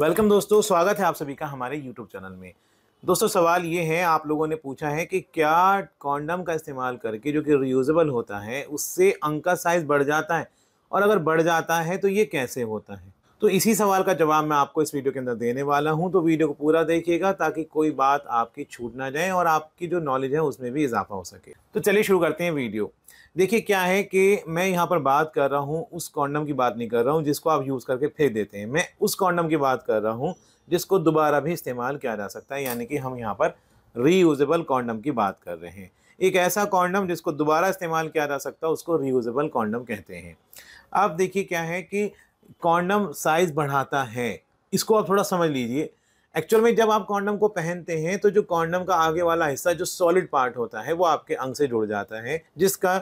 welcome दोस्तों स्वागत है आप सभी का हमारे यूट्यूब चैनल में दोस्तों सवाल ये है आप लोगों ने पूछा है कि क्या कॉन्डम का इस्तेमाल करके जो कि रियूजबल होता है उससे अंक का साइज़ बढ़ जाता है और अगर बढ़ जाता है तो ये कैसे होता है तो इसी सवाल का जवाब मैं आपको इस वीडियो के अंदर देने वाला हूँ तो वीडियो को पूरा देखिएगा ताकि कोई बात आपकी छूट ना जाए और आपकी जो नॉलेज है उसमें भी इजाफा हो सके तो चलिए शुरू करते हैं वीडियो देखिए क्या है कि मैं यहाँ पर बात कर रहा हूँ उस कॉन्डम की बात नहीं कर रहा हूँ जिसको आप यूज़ करके फेंक देते हैं मैं उस कॉन्डम की बात कर रहा हूँ जिसको दोबारा भी इस्तेमाल किया जा सकता है यानी कि हम यहाँ पर रीयूज़ेबल कॉन्डम की बात कर रहे हैं एक ऐसा कॉन्डम जिसको दोबारा इस्तेमाल किया जा सकता है उसको रीयूज़ेबल कॉन्डम कहते हैं अब देखिए क्या है कि कॉन्डम साइज़ बढ़ाता है इसको आप थोड़ा समझ लीजिए एक्चुअल में जब आप कॉन्डम को पहनते हैं तो जो कॉन्डम का आगे वाला हिस्सा जो सॉलिड पार्ट होता है वो आपके अंग से जुड़ जाता है जिसका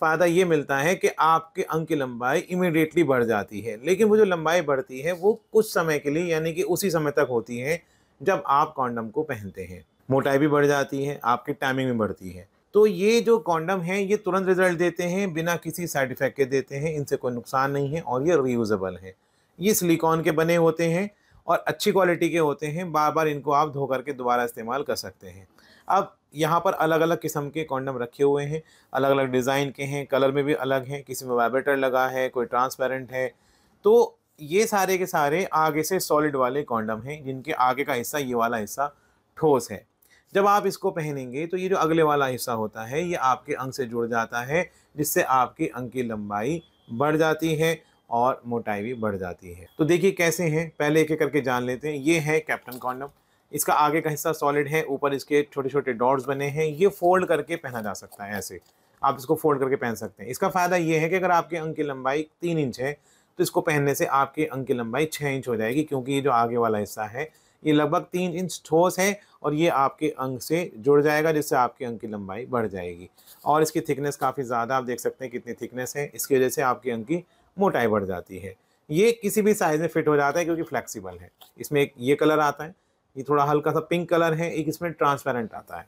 फ़ायदा ये मिलता है कि आपके अंग की लंबाई इमिडिएटली बढ़ जाती है लेकिन वो जो लंबाई बढ़ती है वो कुछ समय के लिए यानी कि उसी समय तक होती है जब आप कॉन्डम को पहनते हैं मोटाई भी बढ़ जाती है आपकी टाइमिंग भी बढ़ती है तो ये जो कॉन्डम है ये तुरंत रिजल्ट देते हैं बिना किसी साइड इफ़ेक्ट के देते हैं इनसे कोई नुकसान नहीं है और ये रीयूजबल है ये सिलिकॉन के बने होते हैं और अच्छी क्वालिटी के होते हैं बार बार इनको आप धो करके दोबारा इस्तेमाल कर सकते हैं अब यहाँ पर अलग अलग किस्म के कॉन्डम रखे हुए हैं अलग अलग डिज़ाइन के हैं कलर में भी अलग हैं किसी में वाइब्रेटर लगा है कोई ट्रांसपेरेंट है तो ये सारे के सारे आगे से सॉलिड वाले कॉन्डम हैं जिनके आगे का हिस्सा ये वाला हिस्सा ठोस है जब आप इसको पहनेंगे तो ये जो अगले वाला हिस्सा होता है ये आपके अंग से जुड़ जाता है जिससे आपके अंग की लंबाई बढ़ जाती है और मोटाई भी बढ़ जाती है तो देखिए कैसे हैं पहले एक एक करके जान लेते हैं ये है कैप्टन कॉन्डम इसका आगे का हिस्सा सॉलिड है ऊपर इसके छोटे छोटे डॉट्स बने हैं ये फोल्ड करके पहना जा सकता है ऐसे आप इसको फोल्ड करके पहन सकते हैं इसका फ़ायदा ये है कि अगर आपके अंग की लंबाई तीन इंच है तो इसको पहनने से आपके अंग की लंबाई छः इंच हो जाएगी क्योंकि ये जो आगे वाला हिस्सा है ये लगभग तीन इंच ठोस है और ये आपके अंग से जुड़ जाएगा जिससे आपके अंग की लंबाई बढ़ जाएगी और इसकी थिकनेस काफ़ी ज़्यादा आप देख सकते हैं कितनी थिकनेस है इसकी वजह से आपके अंग की मोटाई बढ़ जाती है ये किसी भी साइज़ में फिट हो जाता है क्योंकि फ्लैक्सीबल है इसमें एक ये कलर आता है ये थोड़ा हल्का सा पिंक कलर है एक इसमें ट्रांसपेरेंट आता है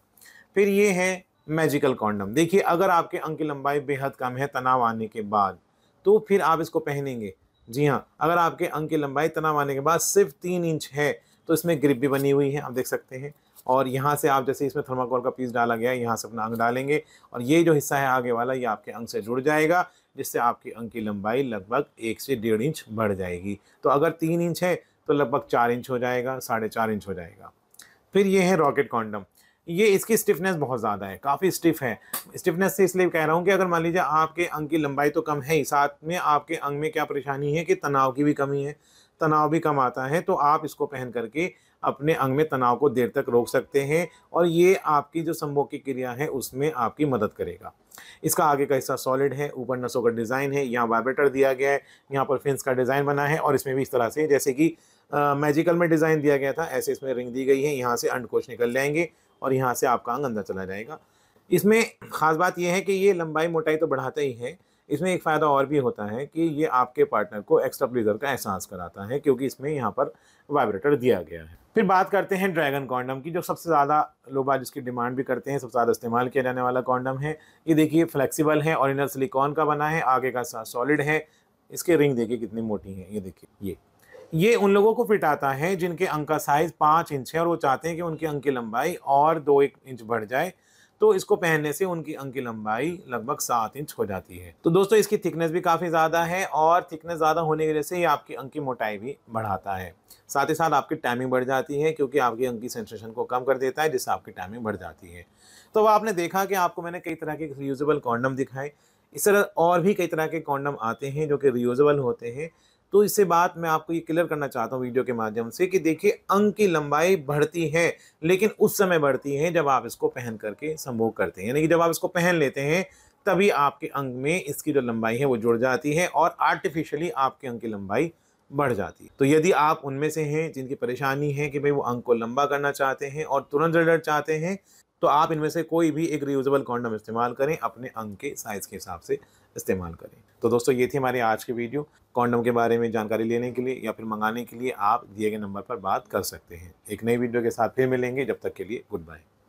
फिर ये है मैजिकल कॉन्डम देखिए अगर आपके अंग की लंबाई बेहद कम है तनाव आने के बाद तो फिर आप इसको पहनेंगे जी हाँ अगर आपके अंग की लंबाई तनाव आने के बाद सिर्फ तीन इंच है तो इसमें ग्रिप भी बनी हुई है आप देख सकते हैं और यहाँ से आप जैसे इसमें थर्माकोल का पीस डाला गया है यहाँ से अपना अंग डालेंगे और ये जो हिस्सा है आगे वाला ये आपके अंग से जुड़ जाएगा जिससे आपकी अंग की लंबाई लगभग एक से डेढ़ इंच बढ़ जाएगी तो अगर तीन इंच है तो लगभग चार इंच हो जाएगा साढ़े चार इंच हो जाएगा फिर ये है रॉकेट कॉन्डम ये इसकी स्टिफनेस बहुत ज़्यादा है काफ़ी स्टिफ है स्टिफनेस से इसलिए कह रहा हूँ कि अगर मान लीजिए आपके अंग की लंबाई तो कम है ही साथ में आपके अंग में क्या परेशानी है कि तनाव की भी कमी है तनाव भी कम आता है तो आप इसको पहन करके अपने अंग में तनाव को देर तक रोक सकते हैं और ये आपकी जो संभोग की क्रिया है उसमें आपकी मदद करेगा इसका आगे का हिस्सा सॉलिड है ऊपर नसों का डिज़ाइन है यहाँ वाइब्रेटर दिया गया है यहाँ पर फिंस का डिज़ाइन बना है और इसमें भी इस तरह से जैसे कि मैजिकल में डिज़ाइन दिया गया था ऐसे इसमें रिंग दी गई है यहाँ से अंडकोश निकल जाएंगे और यहाँ से आपका अंग अंदर चला जाएगा इसमें ख़ास बात यह है कि ये लंबाई मोटाई तो बढ़ाता ही है इसमें एक फ़ायदा और भी होता है कि ये आपके पार्टनर को एक्स्ट्रा प्लेजर का एहसास कराता है क्योंकि इसमें यहाँ पर वाइब्रेटर दिया गया है फिर बात करते हैं ड्रैगन कॉन्डम की जो सबसे ज़्यादा लोग आज इसकी डिमांड भी करते हैं सबसे ज़्यादा इस्तेमाल किया जाने वाला कॉन्डम है ये देखिए फ्लेक्सिबल है और इनर सिलिकॉन का बना है आगे का सॉलिड है इसके रिंग देखिए कितनी मोटी है ये देखिए ये ये उन लोगों को फिट आता है जिनके अंक का साइज़ पाँच इंच है और वो चाहते हैं कि उनके अंक की लंबाई और दो एक इंच बढ़ जाए तो इसको पहनने से उनकी अंग की लंबाई लगभग सात इंच हो जाती है तो दोस्तों इसकी थिकनेस भी काफ़ी ज़्यादा है और थिकनेस ज़्यादा होने की वजह से ये आपकी अंग की मोटाई भी बढ़ाता है साथ ही साथ आपकी टाइमिंग बढ़ जाती है क्योंकि आपकी अंग की सेंसेशन को कम कर देता है जिससे आपकी टाइमिंग बढ़ जाती है तो अब आपने देखा कि आपको मैंने कई तरह के रियूजेबल कॉन्डम दिखाए इस तरह और भी कई तरह के कॉन्डम आते हैं जो कि रियूजेबल होते हैं तो इससे बात मैं आपको ये क्लियर करना चाहता हूँ वीडियो के माध्यम से कि देखिए अंग की लंबाई बढ़ती है लेकिन उस समय बढ़ती है जब आप इसको पहन करके संभोग करते हैं यानी कि जब आप इसको पहन लेते हैं तभी आपके अंग में इसकी जो लंबाई है वो जुड़ जाती है और आर्टिफिशियली आपके अंग की लंबाई बढ़ जाती है तो यदि आप उनमें से हैं जिनकी परेशानी है कि भाई वो अंग को लंबा करना चाहते हैं और तुरंत रिजल्ट चाहते हैं तो आप इनमें से कोई भी एक रियूजेबल कॉन्डम इस्तेमाल करें अपने अंग के साइज़ के हिसाब से इस्तेमाल करें तो दोस्तों ये थी हमारी आज की वीडियो कॉन्डम के बारे में जानकारी लेने के लिए या फिर मंगाने के लिए आप दिए गए नंबर पर बात कर सकते हैं एक नई वीडियो के साथ फिर मिलेंगे जब तक के लिए गुड बाय